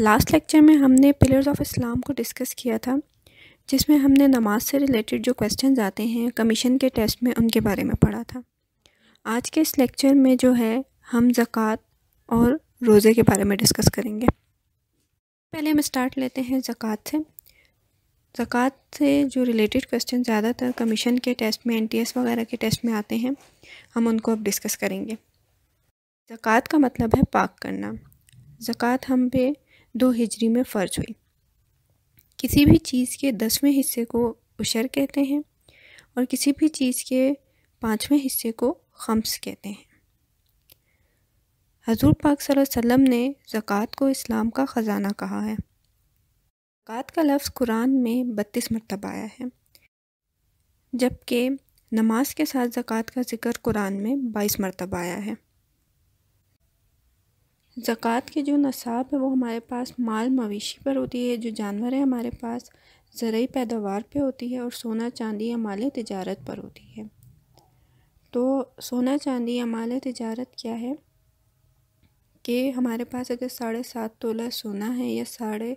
last lecture में हमने pillars of Islam को डिस्कस किया था जिसमें हमने नमाज से रिलेटेड जो क्वेश्चंस आते हैं कमीशन के टेस्ट में उनके बारे में पढ़ा था आज के इस लेक्चर में जो है हम ज़क़़त और रोज़े के बारे में डिस्कस करेंगे पहले हम स्टार्ट लेते हैं ज़क़़त से ज़क़़त से जो रिलेटेड क्वेश्चन ज़्यादातर कमीशन के टेस्ट में एन वगैरह के टेस्ट में आते हैं हम उनको अब डिस्कस करेंगे ज़क़़त का मतलब है पाक करना ज़क़़त हम पे दो हिजरी में फ़र्ज हुई किसी भी चीज़ के दसवें हिस्से को उशर कहते हैं और किसी भी चीज़ के पाँचवें हिस्से को खम्स कहते हैं हजूर पाक वसल्लम ने ज़क़़त को इस्लाम का ख़जाना कहा है ज़क़़त का लफ्ज़ कुरान में बत्तीस मरतब आया है जबकि नमाज के साथ ज़क़़त का ज़िक्र कुरान में बाईस मरतब आया है ज़क़़त के जो नसाब है वो हमारे पास माल मवेशी पर होती है जो जानवर है हमारे पास ज़रूरी पैदावार पे होती है और सोना चांदी या माल तजारत पर होती है तो सोना चांदी या माल तजारत क्या है कि हमारे पास अगर साढ़े सात तोला सोना है या साढ़े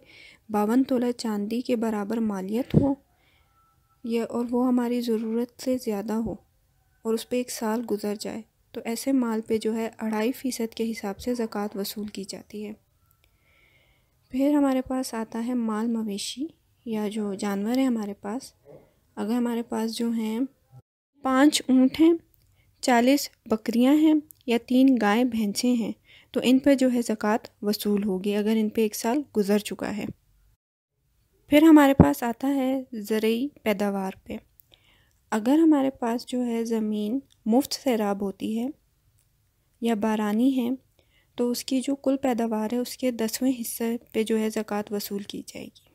बावन तोला चांदी के बराबर मालियत हो या और वो हमारी ज़रूरत से ज़्यादा हो और उस पर एक साल गुज़र जाए तो ऐसे माल पे जो है अढ़ाई फ़ीसद के हिसाब से ज़क़़त वसूल की जाती है फिर हमारे पास आता है माल मवेशी या जो जानवर है हमारे पास अगर हमारे पास जो हैं पाँच ऊँट हैं चालीस बकरियां हैं या तीन गाय भैंसें हैं तो इन पर जो है ज़क़़त वसूल होगी अगर इन पर एक साल गुज़र चुका है फिर हमारे पास आता है ज़रूरी पैदावार पे अगर हमारे पास जो है ज़मीन मुफ्त सैराब होती है या बारानी है तो उसकी जो कुल पैदावार है उसके दसवें हिस्से पे जो है ज़क़़त वसूल की जाएगी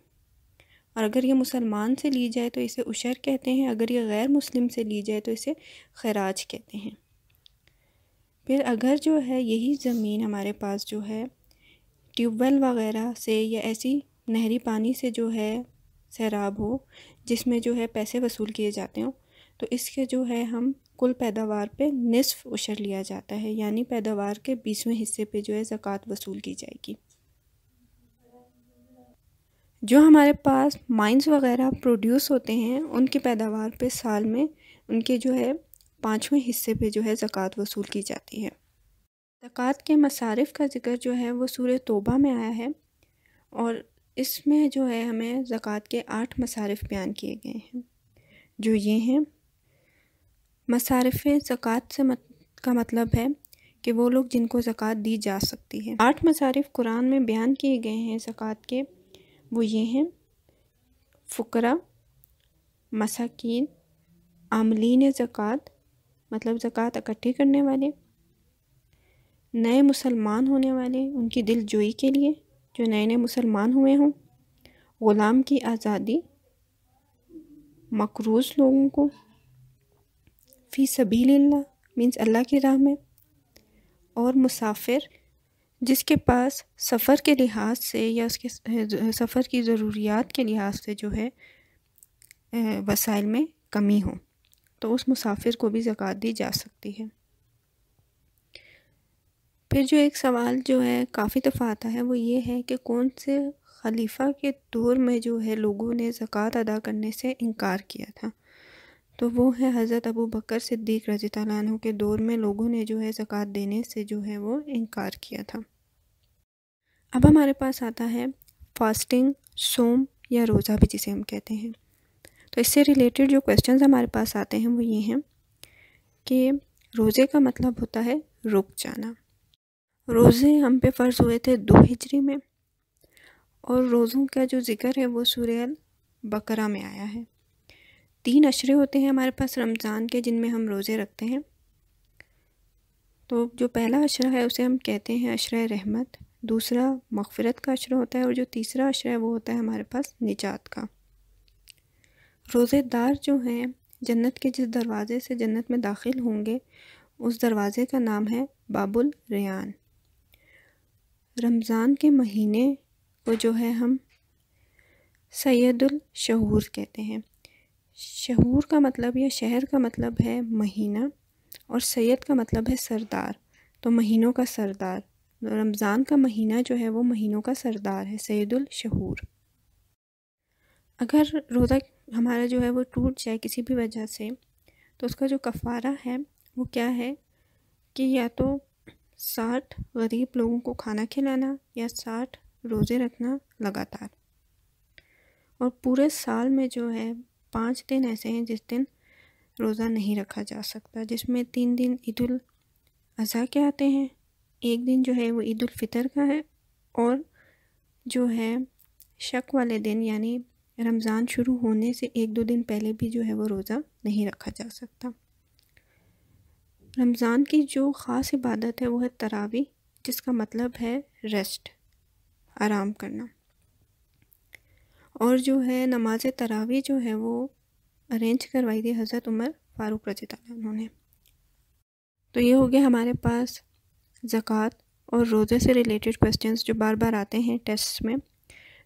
और अगर ये मुसलमान से ली जाए तो इसे उशर कहते हैं अगर ये गैर मुस्लिम से ली जाए तो इसे खराज कहते हैं फिर अगर जो है यही ज़मीन हमारे पास जो है ट्यूबवेल वगैरह से या ऐसी नहरी पानी से जो है सैराब हो जिसमें जो है पैसे वसूल किए जाते हों तो इसके जो है हम कुल पैदावार पे निसफ़ उशर लिया जाता है यानी पैदावार के बीसवें हिस्से पे जो है ज़क़़त वसूल की जाएगी जो हमारे पास माइंस वगैरह प्रोड्यूस होते हैं उनकी पैदावार पे साल में उनके जो है पाँचवें हिस्से पे जो है ज़क़़त वसूल की जाती है ज़क़़त के मसारफ़ का ज़िक्र जो है वो सूर तोबा में आया है और इसमें जो है हमें ज़क़़त के आठ मसारफ़ बयान किए गए हैं जो ये हैं मसारफ़ ज़क़़त से मत, का मतलब है कि वो लोग जिनको ज़क़़त दी जा सकती है आठ मसारफ़ कुरान में बयान किए गए हैं ज़क़़त के वो ये हैं फ़ुकरा मसाकिन आमलिन ज़क़़त मतलब ज़क़़त इकट्ठी करने वाले नए मुसलमान होने वाले उनकी दिल जोई के लिए जो नए नए मुसलमान हुए हों ग़ुलाम की आज़ादी मकरूज़ लोगों को फ़ी सबील्ला मीन्स अल्लाह की राह में और मुसाफिर जिसके पास सफ़र के लिहाज से या उसके सफ़र की ज़रूरियात के लिहाज से जो है वसाइल में कमी हो तो उस मुसाफिर को भी ज़क़़त दी जा सकती है फिर जो एक सवाल जो है काफ़ी दफ़ा आता है वो ये है कि कौन से खलीफा के दौर में जो है लोगों ने ज़क़़त अदा करने से इनकार किया था तो वो है हज़रत अबू बकर सिद्दीक रजी तैन के दौर में लोगों ने जो है ज़क़़त देने से जो है वो इनकार किया था अब हमारे पास आता है फास्टिंग सोम या रोज़ा भी जिसे हम कहते हैं तो इससे रिलेटेड जो क्वेश्चन हमारे पास आते हैं वो ये हैं कि रोज़े का मतलब होता है रुक जाना रोज़े हम पे फ़र्ज़ हुए थे दो हिजरी में और रोज़ों का जो ज़िक्र है वो सूर्य बकरा में आया है तीन अशरे होते हैं हमारे पास रमज़ान के जिनमें हम रोज़े रखते हैं तो जो पहला अशरा है उसे हम कहते हैं अशरा रहमत दूसरा मगफ़रत का अशरा होता है और जो तीसरा अशरा है वो होता है हमारे पास निजात का रोज़ेदार जो हैं जन्नत के जिस दरवाज़े से जन्नत में दाखिल होंगे उस दरवाज़े का नाम है बाबुल रेयान रमज़ान के महीने को जो है हम सैदुल शहूर कहते हैं शहूर का मतलब या शहर का मतलब है महीना और सैयद का मतलब है सरदार तो महीनों का सरदार रमज़ान का महीना जो है वो महीनों का सरदार है सैदुल शहूर अगर रोज़ा हमारा जो है वो टूट जाए किसी भी वजह से तो उसका जो कफ़ारा है वो क्या है कि या तो साठ गरीब लोगों को खाना खिलाना या साठ रोज़े रखना लगातार और पूरे साल में जो है पाँच दिन ऐसे हैं जिस दिन रोज़ा नहीं रखा जा सकता जिसमें तीन दिन ईद अज़ा के आते हैं एक दिन जो है वो ईद फ़ितर का है और जो है शक वाले दिन यानी रमज़ान शुरू होने से एक दो दिन पहले भी जो है वो रोज़ा नहीं रखा जा सकता रमज़ान की जो ख़ास इबादत है वो है तरावी जिसका मतलब है रेस्ट आराम करना और जो है नमाज तरावी जो है वो अरेंज करवाई थी हज़रत उमर फ़ारूक रजी उन्होंने तो ये हो गया हमारे पास ज़क़़त और रोज़े से रिलेटेड क्वेश्चंस जो बार बार आते हैं टेस्ट में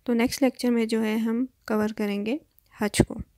तो नेक्स्ट लेक्चर में जो है हम कवर करेंगे हज को